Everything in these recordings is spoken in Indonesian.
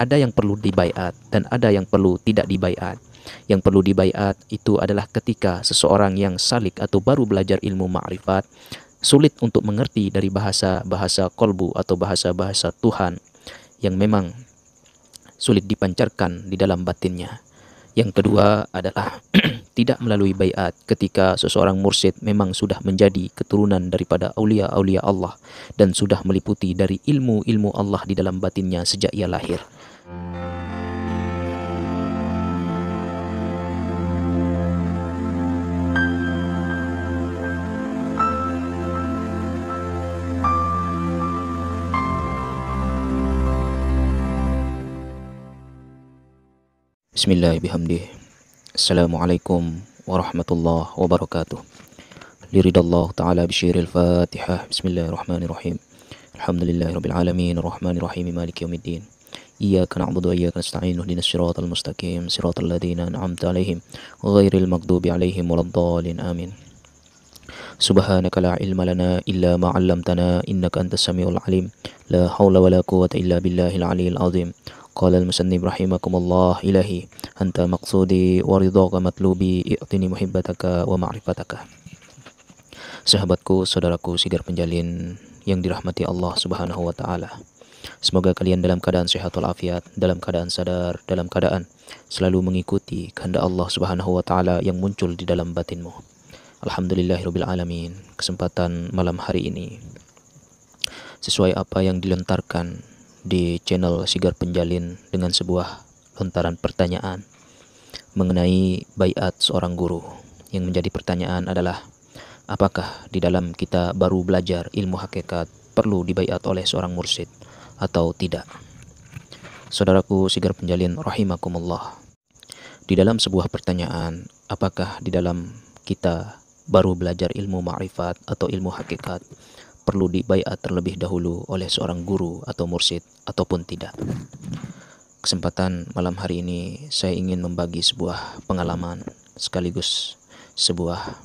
ada yang perlu dibaiat dan ada yang perlu tidak dibaiat. Yang perlu dibaiat itu adalah ketika seseorang yang salik atau baru belajar ilmu ma'rifat sulit untuk mengerti dari bahasa-bahasa kolbu atau bahasa-bahasa Tuhan yang memang sulit dipancarkan di dalam batinnya. Yang kedua adalah tidak melalui bayat ketika seseorang mursyid memang sudah menjadi keturunan daripada aulia-aulia Allah dan sudah meliputi dari ilmu-ilmu Allah di dalam batinnya sejak ia lahir. بسم الله بحمده السلام عليكم ورحمة الله وبركاته لرضا الله تعالى بشير الفاتحة بسم الله الرحمن الرحيم الحمد لله رب العالمين الرحمن الرحيم مالك يوم الدين إياك نعبد وإياك نستعين اهدنا الصراط المستقيم صراط الذين أنعمت عليهم غير المغضوب عليهم ولا الضالين آمين سبحانك لا علم لنا إلا ما علمتنا إنك أنت السميع العليم لا حول ولا قوة إلا بالله العلي العظيم قال المسنب رحمكم الله إلهي أنت مقصودي ورضاك مطلوبي اعطني محبتك ومعرفتك Sahabatku, saudaraku, sigar penjalin yang dirahmati Allah Subhanahu wa taala. Semoga kalian dalam keadaan sehat walafiat, dalam keadaan sadar, dalam keadaan selalu mengikuti kehendak Allah Subhanahu wa taala yang muncul di dalam batinmu. Alhamdulillahirabbil alamin. Kesempatan malam hari ini sesuai apa yang dilontarkan di channel Sigar Penjalin dengan sebuah lontaran pertanyaan mengenai bayat seorang guru. Yang menjadi pertanyaan adalah, apakah di dalam kita baru belajar ilmu hakikat perlu dibayat oleh seorang mursid atau tidak? Saudaraku Sigar Penjalin rahimakumullah. Di dalam sebuah pertanyaan, apakah di dalam kita baru belajar ilmu ma'rifat atau ilmu hakikat perlu dibaiat terlebih dahulu oleh seorang guru atau mursid ataupun tidak. Kesempatan malam hari ini saya ingin membagi sebuah pengalaman sekaligus sebuah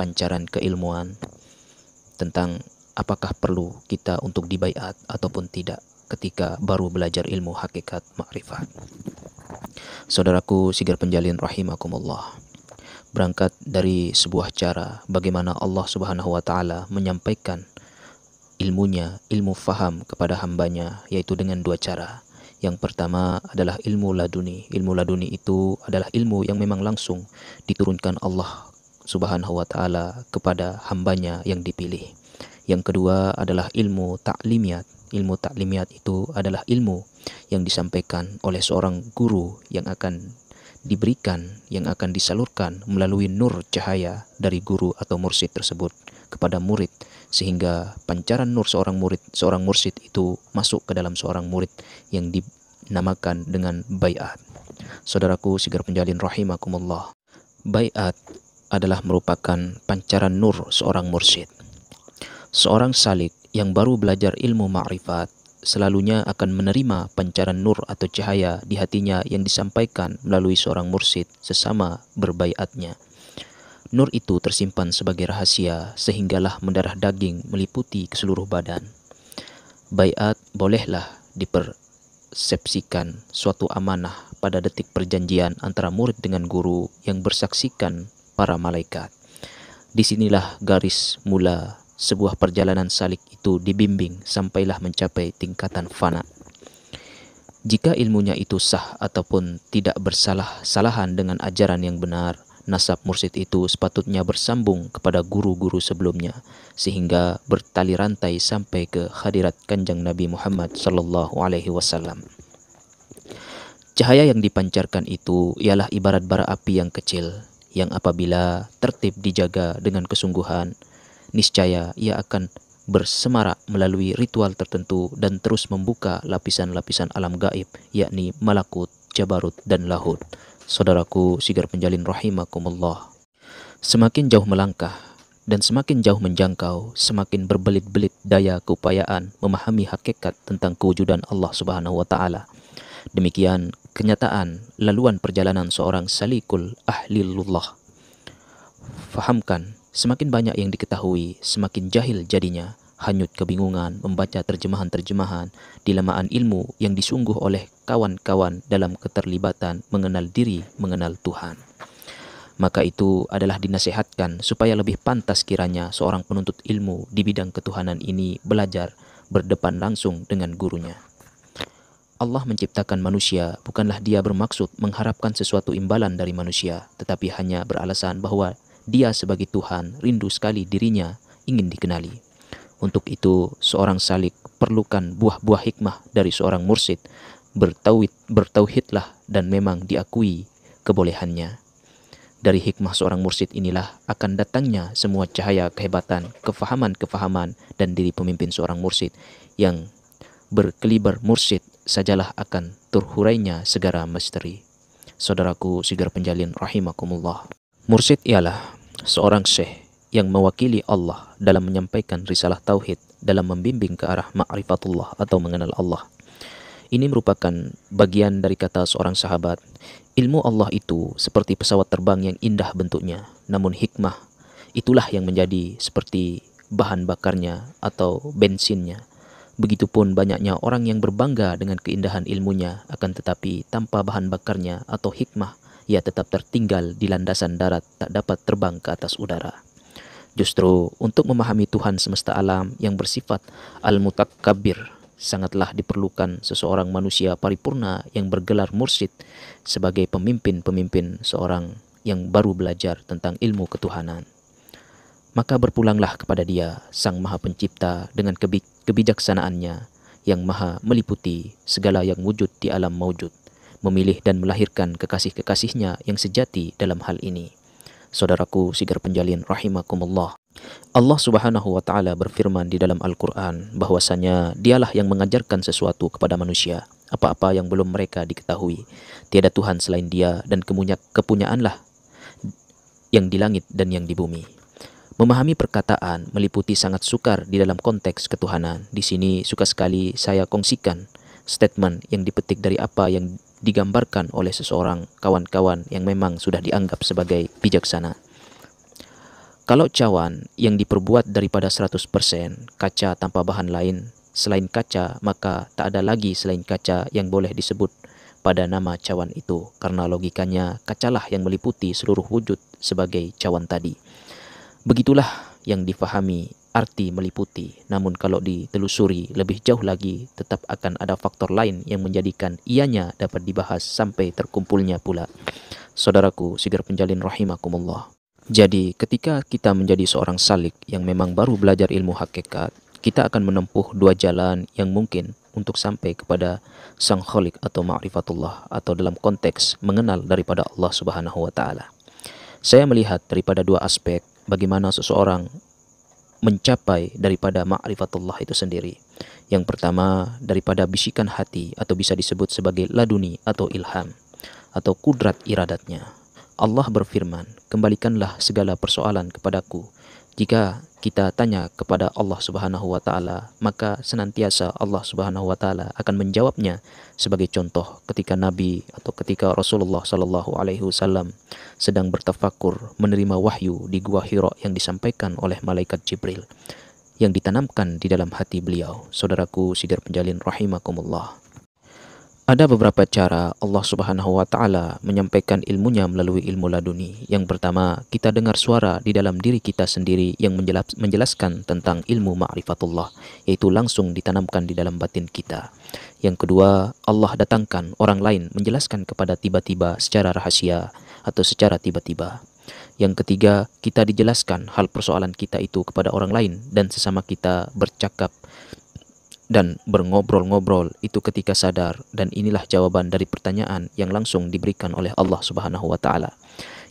pancaran keilmuan tentang apakah perlu kita untuk dibayat ataupun tidak ketika baru belajar ilmu hakikat makrifat. Saudaraku Sigar Penjalin rahimakumullah berangkat dari sebuah cara bagaimana Allah Subhanahu wa taala menyampaikan ilmunya, ilmu faham kepada hambanya, yaitu dengan dua cara. Yang pertama adalah ilmu laduni. Ilmu laduni itu adalah ilmu yang memang langsung diturunkan Allah Subhanahu wa taala kepada hambanya yang dipilih. Yang kedua adalah ilmu taklimiyat. Ilmu taklimiyat itu adalah ilmu yang disampaikan oleh seorang guru yang akan diberikan, yang akan disalurkan melalui nur cahaya dari guru atau mursyid tersebut kepada murid sehingga pancaran nur seorang murid seorang mursid itu masuk ke dalam seorang murid yang dinamakan dengan bayat. Saudaraku Sigar Penjalin rahimakumullah. Bayat adalah merupakan pancaran nur seorang mursid. Seorang salik yang baru belajar ilmu ma'rifat selalunya akan menerima pancaran nur atau cahaya di hatinya yang disampaikan melalui seorang mursid sesama berbayatnya. Nur itu tersimpan sebagai rahasia sehinggalah mendarah daging meliputi keseluruh badan. Bayat bolehlah dipersepsikan suatu amanah pada detik perjanjian antara murid dengan guru yang bersaksikan para malaikat. Disinilah garis mula sebuah perjalanan salik itu dibimbing sampailah mencapai tingkatan fana. Jika ilmunya itu sah ataupun tidak bersalah-salahan dengan ajaran yang benar, nasab mursid itu sepatutnya bersambung kepada guru-guru sebelumnya sehingga bertali rantai sampai ke hadirat Kanjeng Nabi Muhammad sallallahu alaihi wasallam. Cahaya yang dipancarkan itu ialah ibarat bara api yang kecil yang apabila tertib dijaga dengan kesungguhan niscaya ia akan bersemarak melalui ritual tertentu dan terus membuka lapisan-lapisan alam gaib yakni malakut, jabarut, dan lahud saudaraku Sigar Penjalin rahimakumullah. Semakin jauh melangkah dan semakin jauh menjangkau, semakin berbelit-belit daya keupayaan memahami hakikat tentang kewujudan Allah Subhanahu wa taala. Demikian kenyataan laluan perjalanan seorang salikul ahlilullah. Fahamkan, semakin banyak yang diketahui, semakin jahil jadinya hanyut kebingungan membaca terjemahan-terjemahan di lamaan ilmu yang disungguh oleh kawan-kawan dalam keterlibatan mengenal diri, mengenal Tuhan. Maka itu adalah dinasehatkan supaya lebih pantas kiranya seorang penuntut ilmu di bidang ketuhanan ini belajar berdepan langsung dengan gurunya. Allah menciptakan manusia bukanlah dia bermaksud mengharapkan sesuatu imbalan dari manusia, tetapi hanya beralasan bahwa dia sebagai Tuhan rindu sekali dirinya ingin dikenali. Untuk itu, seorang salik perlukan buah-buah hikmah dari seorang mursid. Bertauhid, bertauhidlah dan memang diakui kebolehannya. Dari hikmah seorang mursid inilah akan datangnya semua cahaya kehebatan, kefahaman-kefahaman, dan diri pemimpin seorang mursid yang berkelibar mursid sajalah akan terhurainya segera misteri. Saudaraku sigar penjalin rahimakumullah. Mursid ialah seorang syekh yang mewakili Allah dalam menyampaikan risalah tauhid, dalam membimbing ke arah ma'rifatullah atau mengenal Allah. Ini merupakan bagian dari kata seorang sahabat, ilmu Allah itu seperti pesawat terbang yang indah bentuknya, namun hikmah itulah yang menjadi seperti bahan bakarnya atau bensinnya. Begitupun banyaknya orang yang berbangga dengan keindahan ilmunya, akan tetapi tanpa bahan bakarnya atau hikmah, ia tetap tertinggal di landasan darat, tak dapat terbang ke atas udara. Justru untuk memahami Tuhan semesta alam yang bersifat al-mutakabbir sangatlah diperlukan seseorang manusia paripurna yang bergelar mursyid sebagai pemimpin-pemimpin seorang yang baru belajar tentang ilmu ketuhanan. Maka berpulanglah kepada dia Sang Maha Pencipta dengan kebijaksanaannya yang maha meliputi segala yang wujud di alam maujud, memilih dan melahirkan kekasih-kekasihnya yang sejati dalam hal ini saudaraku Sigar Penjalin rahimakumullah. Allah Subhanahu wa taala berfirman di dalam Al-Qur'an bahwasanya Dialah yang mengajarkan sesuatu kepada manusia, apa-apa yang belum mereka diketahui. Tiada Tuhan selain Dia dan kemunyak kepunyaanlah yang di langit dan yang di bumi. Memahami perkataan meliputi sangat sukar di dalam konteks ketuhanan. Di sini suka sekali saya kongsikan statement yang dipetik dari apa yang digambarkan oleh seseorang kawan-kawan yang memang sudah dianggap sebagai bijaksana. Kalau cawan yang diperbuat daripada 100% kaca tanpa bahan lain selain kaca, maka tak ada lagi selain kaca yang boleh disebut pada nama cawan itu karena logikanya kacalah yang meliputi seluruh wujud sebagai cawan tadi. Begitulah yang difahami arti meliputi. Namun kalau ditelusuri lebih jauh lagi, tetap akan ada faktor lain yang menjadikan ianya dapat dibahas sampai terkumpulnya pula. Saudaraku, sigar penjalin rahimakumullah. Jadi, ketika kita menjadi seorang salik yang memang baru belajar ilmu hakikat, kita akan menempuh dua jalan yang mungkin untuk sampai kepada sang kholik atau ma'rifatullah atau dalam konteks mengenal daripada Allah Subhanahu wa taala. Saya melihat daripada dua aspek bagaimana seseorang mencapai daripada ma'rifatullah itu sendiri. Yang pertama daripada bisikan hati atau bisa disebut sebagai laduni atau ilham atau kudrat iradatnya. Allah berfirman, kembalikanlah segala persoalan kepadaku jika kita tanya kepada Allah Subhanahu wa taala, maka senantiasa Allah Subhanahu wa taala akan menjawabnya sebagai contoh ketika Nabi atau ketika Rasulullah Shallallahu alaihi wasallam sedang bertafakur menerima wahyu di gua Hira yang disampaikan oleh malaikat Jibril yang ditanamkan di dalam hati beliau. Saudaraku Sidir Penjalin rahimakumullah. Ada beberapa cara Allah Subhanahu wa taala menyampaikan ilmunya melalui ilmu laduni. Yang pertama, kita dengar suara di dalam diri kita sendiri yang menjelaskan tentang ilmu ma'rifatullah, yaitu langsung ditanamkan di dalam batin kita. Yang kedua, Allah datangkan orang lain menjelaskan kepada tiba-tiba secara rahasia atau secara tiba-tiba. Yang ketiga, kita dijelaskan hal persoalan kita itu kepada orang lain dan sesama kita bercakap dan berngobrol-ngobrol itu ketika sadar dan inilah jawaban dari pertanyaan yang langsung diberikan oleh Allah Subhanahu wa taala.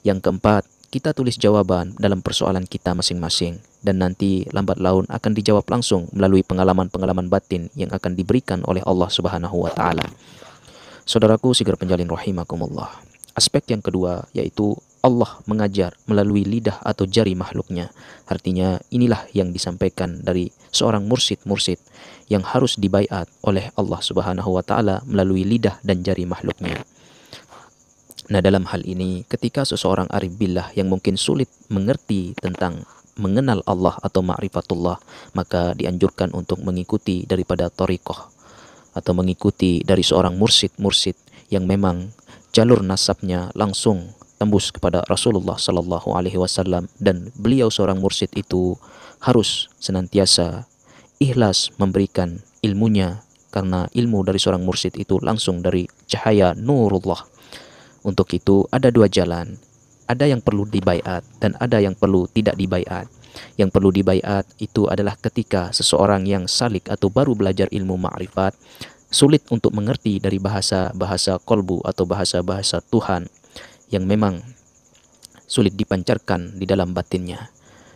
Yang keempat, kita tulis jawaban dalam persoalan kita masing-masing dan nanti lambat laun akan dijawab langsung melalui pengalaman-pengalaman batin yang akan diberikan oleh Allah Subhanahu wa taala. Saudaraku sigar penjalin rahimakumullah. Aspek yang kedua yaitu Allah mengajar melalui lidah atau jari makhluknya. Artinya inilah yang disampaikan dari seorang mursid-mursid yang harus dibaiat oleh Allah Subhanahu wa taala melalui lidah dan jari makhluknya. Nah, dalam hal ini ketika seseorang arif yang mungkin sulit mengerti tentang mengenal Allah atau ma'rifatullah, maka dianjurkan untuk mengikuti daripada ToriQoh atau mengikuti dari seorang mursid-mursid yang memang jalur nasabnya langsung tembus kepada Rasulullah Sallallahu Alaihi Wasallam dan beliau seorang mursid itu harus senantiasa ikhlas memberikan ilmunya karena ilmu dari seorang mursid itu langsung dari cahaya nurullah. Untuk itu ada dua jalan, ada yang perlu dibayat dan ada yang perlu tidak dibayat. Yang perlu dibayat itu adalah ketika seseorang yang salik atau baru belajar ilmu ma'rifat sulit untuk mengerti dari bahasa-bahasa kolbu atau bahasa-bahasa Tuhan yang memang sulit dipancarkan di dalam batinnya.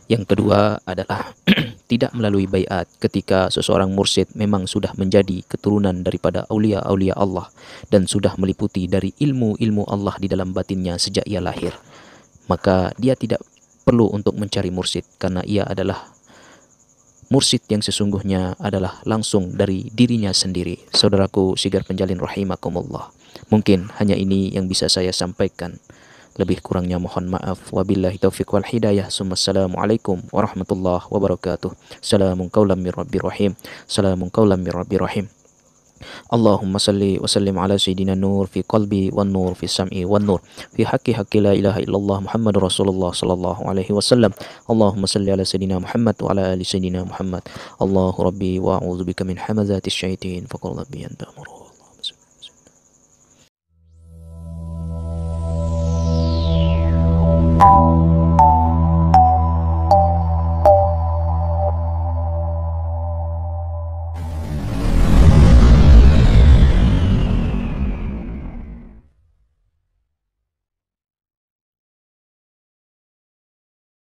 Yang kedua adalah tidak melalui bayat ketika seseorang mursyid memang sudah menjadi keturunan daripada aulia-aulia Allah dan sudah meliputi dari ilmu-ilmu Allah di dalam batinnya sejak ia lahir. Maka dia tidak perlu untuk mencari mursyid karena ia adalah mursyid yang sesungguhnya adalah langsung dari dirinya sendiri. Saudaraku Sigar Penjalin rahimakumullah. Mungkin hanya ini yang bisa saya sampaikan. Lebih kurangnya mohon maaf. Wabillahi taufiq wal hidayah. Assalamualaikum warahmatullahi wabarakatuh. Salamun qawlan min rahim. Salamun qawlan min rahim. Allahumma salli wa ala sayyidina nur fi qalbi wan nur fi sam'i wan nur fi haqqi illallah Muhammadur Rasulullah sallallahu alaihi wasallam Allahumma salli ala sayyidina Muhammad wa ala ali sayyidina Muhammad Allahu rabbi wa a'udzubika min hamazati syaitin faqul rabbi